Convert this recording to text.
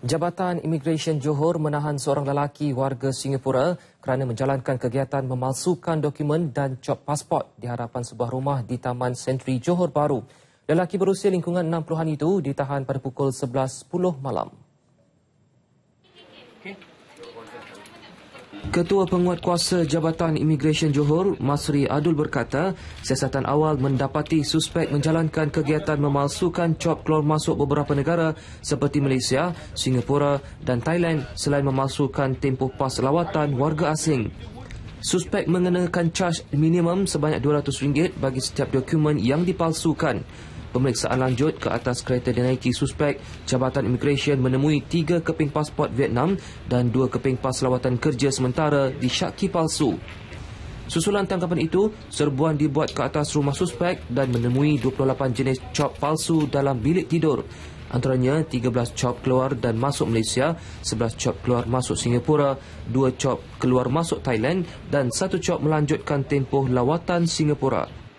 Jabatan Immigration Johor menahan seorang lelaki warga Singapura kerana menjalankan kegiatan memalsukan dokumen dan cop pasport di hadapan sebuah rumah di Taman Sentri Johor Baru. Lelaki berusia lingkungan 60-an itu ditahan pada pukul 11.10 malam. Ketua Penguat Kuasa Jabatan Imigresen Johor, Masri Adul berkata, siasatan awal mendapati suspek menjalankan kegiatan memalsukan cop keluar masuk beberapa negara seperti Malaysia, Singapura dan Thailand selain memalsukan tempoh pas lawatan warga asing. Suspek mengenakan charge minimum sebanyak RM200 bagi setiap dokumen yang dipalsukan pemeriksaan lanjut ke atas kereta dinaiki suspek, Jabatan imigresen menemui tiga keping pasport Vietnam dan dua keping pas lawatan kerja sementara disyaki palsu. Susulan tangkapan itu, serbuan dibuat ke atas rumah suspek dan menemui 28 jenis cop palsu dalam bilik tidur. Antaranya 13 cop keluar dan masuk Malaysia, 11 cop keluar masuk Singapura, 2 cop keluar masuk Thailand dan 1 cop melanjutkan tempoh lawatan Singapura.